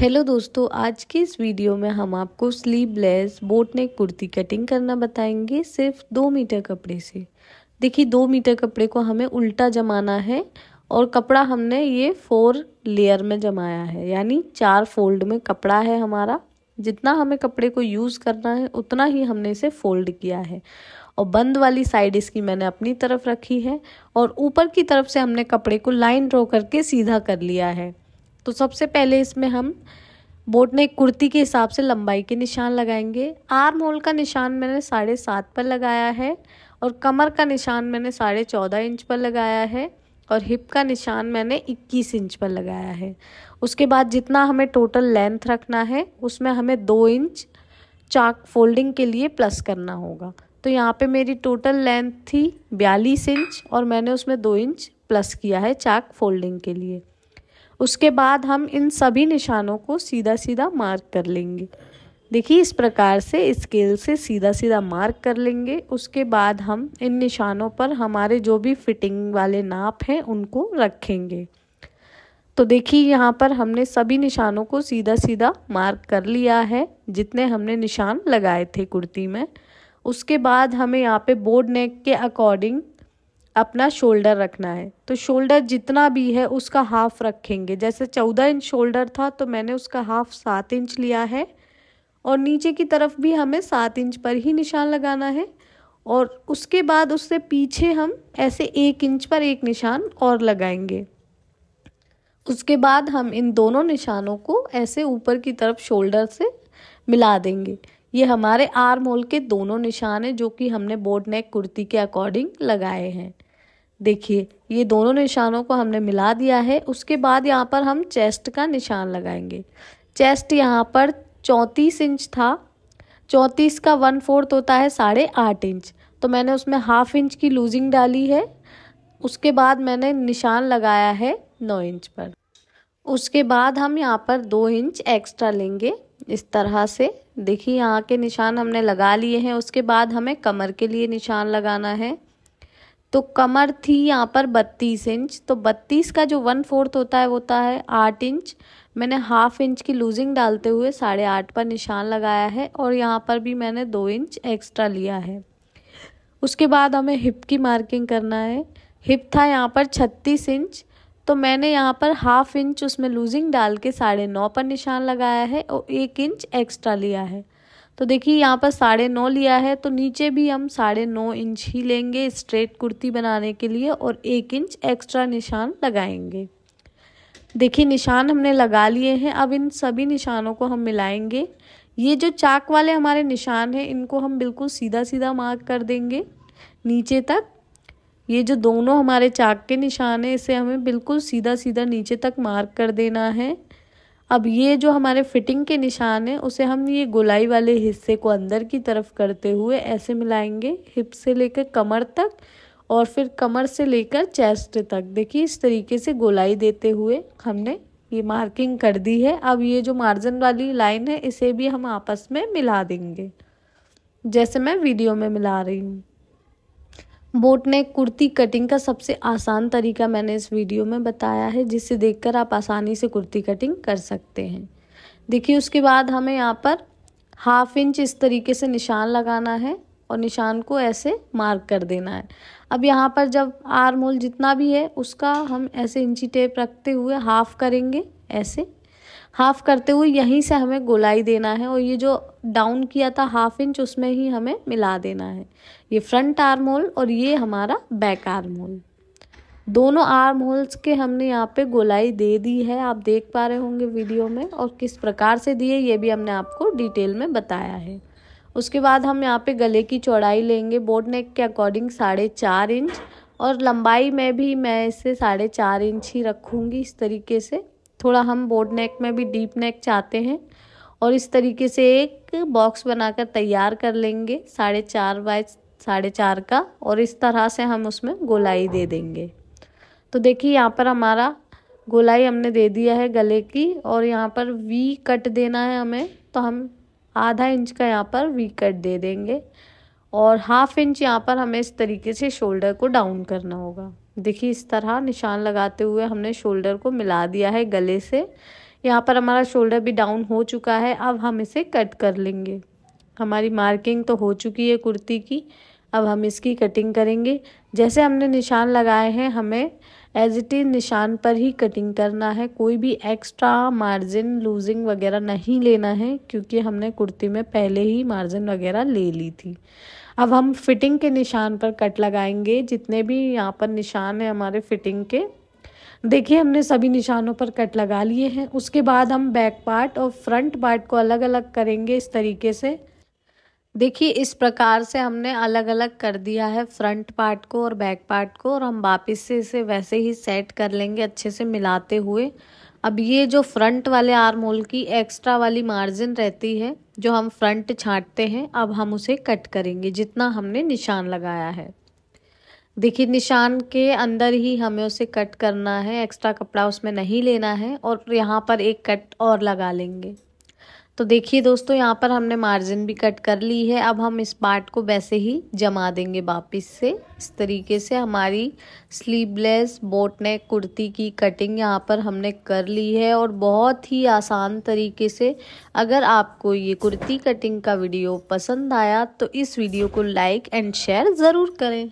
hello दोस्तों आज की इस वीडियो में हम आपको sleeveless boat neck kurti cutting करना बताएंगे सिर्फ दो मीटर कपड़े से देखिए दो मीटर कपड़े को हमें उल्टा जमाना है और कपड़ा हमने ये फोर लेयर में जमाया है यानी चार फोल्ड में कपड़ा है हमारा जितना हमें कपड़े को यूज़ करना है उतना ही हमने इसे फोल्ड किया है और बंद वाली साइड इसकी मैंने अपनी तरफ रखी है और ऊपर की तरफ से हमने कपड़े को लाइन ड्रॉ करके सीधा कर लिया है तो सबसे पहले इसमें हम बोट में कुर्ती के हिसाब से लंबाई के निशान लगाएंगे आर्म होल का निशान मैंने साढ़े सात पर लगाया है और कमर का निशान मैंने साढ़े चौदह इंच पर लगाया है और हिप का निशान मैंने इक्कीस इंच पर लगाया है उसके बाद जितना हमें टोटल लेंथ रखना है उसमें हमें दो इंच चाक फोल्डिंग के लिए प्लस करना होगा तो यहाँ पे मेरी टोटल लेंथ थी बयालीस इंच और मैंने उसमें दो इंच प्लस किया है चाक फोल्डिंग के लिए उसके बाद हम इन सभी निशानों को सीधा सीधा मार्क कर लेंगे देखिए इस प्रकार से स्केल से सीधा सीधा मार्क कर लेंगे उसके बाद हम इन निशानों पर हमारे जो भी फिटिंग वाले नाप हैं उनको रखेंगे तो देखिए यहाँ पर हमने सभी निशानों को सीधा सीधा मार्क कर लिया है जितने हमने निशान लगाए थे कुर्ती में उसके बाद हमें यहाँ पे बोर्ड नेक के अकॉर्डिंग अपना शोल्डर रखना है तो शोल्डर जितना भी है उसका हाफ रखेंगे जैसे चौदह इंच शोल्डर था तो मैंने उसका हाफ सात इंच लिया है और नीचे की तरफ भी हमें सात इंच पर ही निशान लगाना है और उसके बाद उससे पीछे हम ऐसे एक इंच पर एक निशान और लगाएंगे उसके बाद हम इन दोनों निशानों को ऐसे ऊपर की तरफ शोल्डर से मिला देंगे ये हमारे आर्म होल के दोनों निशान हैं जो कि हमने बोर्ड नेक कुर्ती के अकॉर्डिंग लगाए हैं देखिए ये दोनों निशानों को हमने मिला दिया है उसके बाद यहाँ पर हम चेस्ट का निशान लगाएंगे चेस्ट यहाँ पर चौंतीस इंच था चौंतीस का वन फोर्थ होता है साढ़े आठ इंच तो मैंने उसमें हाफ इंच की लूजिंग डाली है उसके बाद मैंने निशान लगाया है नौ इंच पर उसके बाद हम यहाँ पर दो इंच एक्स्ट्रा लेंगे इस तरह से देखिए यहाँ के निशान हमने लगा लिए हैं उसके बाद हमें कमर के लिए निशान लगाना है तो कमर थी यहाँ पर बत्तीस इंच तो बत्तीस का जो वन फोर्थ होता है वो होता है आठ इंच मैंने हाफ इंच की लूजिंग डालते हुए साढ़े आठ पर निशान लगाया है और यहाँ पर भी मैंने दो इंच एक्स्ट्रा लिया है उसके बाद हमें हिप की मार्किंग करना है हिप था यहाँ पर छत्तीस इंच तो मैंने यहाँ पर हाफ इंच उसमें लूजिंग डाल के साढ़े नौ पर निशान लगाया है और एक इंच एक्स्ट्रा लिया है तो देखिए यहाँ पर साढ़े नौ लिया है तो नीचे भी हम साढ़े नौ इंच ही लेंगे स्ट्रेट कुर्ती बनाने के लिए और एक इंच एक्स्ट्रा निशान लगाएंगे देखिए निशान हमने लगा लिए हैं अब इन सभी निशानों को हम मिलाएंगे ये जो चाक वाले हमारे निशान हैं इनको हम बिल्कुल सीधा सीधा मार्क कर देंगे नीचे तक ये जो दोनों हमारे चाक के निशान हैं इसे हमें बिल्कुल सीधा सीधा नीचे तक मार्क कर देना है अब ये जो हमारे फिटिंग के निशान हैं उसे हम ये गोलाई वाले हिस्से को अंदर की तरफ करते हुए ऐसे मिलाएंगे हिप से लेकर कमर तक और फिर कमर से लेकर चेस्ट तक देखिए इस तरीके से गोलाई देते हुए हमने ये मार्किंग कर दी है अब ये जो मार्जिन वाली लाइन है इसे भी हम आपस में मिला देंगे जैसे मैं वीडियो में मिला रही हूँ बोट नेक कुर्ती कटिंग का सबसे आसान तरीका मैंने इस वीडियो में बताया है जिसे देखकर आप आसानी से कुर्ती कटिंग कर सकते हैं देखिए उसके बाद हमें यहाँ पर हाफ इंच इस तरीके से निशान लगाना है और निशान को ऐसे मार्क कर देना है अब यहाँ पर जब आर्म होल जितना भी है उसका हम ऐसे इंची टेप रखते हुए हाफ करेंगे ऐसे हाफ़ करते हुए यहीं से हमें गोलाई देना है और ये जो डाउन किया था हाफ इंच उसमें ही हमें मिला देना है ये फ्रंट आर्म होल और ये हमारा बैक आर्म होल दोनों आर्म होल्स के हमने यहाँ पे गोलाई दे दी है आप देख पा रहे होंगे वीडियो में और किस प्रकार से दिए ये भी हमने आपको डिटेल में बताया है उसके बाद हम यहाँ पे गले की चौड़ाई लेंगे बोर्ड नेक के अकॉर्डिंग साढ़े चार इंच और लंबाई में भी मैं इसे साढ़े चार इंच ही रखूँगी इस तरीके से थोड़ा हम बोर्ड नेक में भी डीप नेक चाहते हैं और इस तरीके से एक बॉक्स बनाकर तैयार कर लेंगे साढ़े चार बाय साढ़े चार का और इस तरह से हम उसमें गोलाई दे देंगे तो देखिए यहाँ पर हमारा गोलाई हमने दे दिया है गले की और यहाँ पर वी कट देना है हमें तो हम आधा इंच का यहाँ पर वी कट दे देंगे और हाफ इंच यहाँ पर हमें इस तरीके से शोल्डर को डाउन करना होगा देखिए इस तरह निशान लगाते हुए हमने शोल्डर को मिला दिया है गले से यहाँ पर हमारा शोल्डर भी डाउन हो चुका है अब हम इसे कट कर लेंगे हमारी मार्किंग तो हो चुकी है कुर्ती की अब हम इसकी कटिंग करेंगे जैसे हमने निशान लगाए हैं हमें एज इट इज़ निशान पर ही कटिंग करना है कोई भी एक्स्ट्रा मार्जिन लूजिंग वगैरह नहीं लेना है क्योंकि हमने कुर्ती में पहले ही मार्जिन वगैरह ले ली थी अब हम फिटिंग के निशान पर कट लगाएंगे जितने भी यहाँ पर निशान है हमारे फिटिंग के देखिए हमने सभी निशानों पर कट लगा लिए हैं उसके बाद हम बैक पार्ट और फ्रंट पार्ट को अलग अलग करेंगे इस तरीके से देखिए इस प्रकार से हमने अलग अलग कर दिया है फ्रंट पार्ट को और बैक पार्ट को और हम वापस से इसे वैसे ही सेट कर लेंगे अच्छे से मिलाते हुए अब ये जो फ्रंट वाले आर्म होल की एक्स्ट्रा वाली मार्जिन रहती है जो हम फ्रंट छाटते हैं अब हम उसे कट करेंगे जितना हमने निशान लगाया है देखिए निशान के अंदर ही हमें उसे कट करना है एक्स्ट्रा कपड़ा उसमें नहीं लेना है और यहाँ पर एक कट और लगा लेंगे तो देखिए दोस्तों यहाँ पर हमने मार्जिन भी कट कर ली है अब हम इस पार्ट को वैसे ही जमा देंगे वापस से इस तरीके से हमारी स्लीवलेस बोटनेक कुर्ती की कटिंग यहाँ पर हमने कर ली है और बहुत ही आसान तरीके से अगर आपको ये कुर्ती कटिंग का वीडियो पसंद आया तो इस वीडियो को लाइक एंड शेयर ज़रूर करें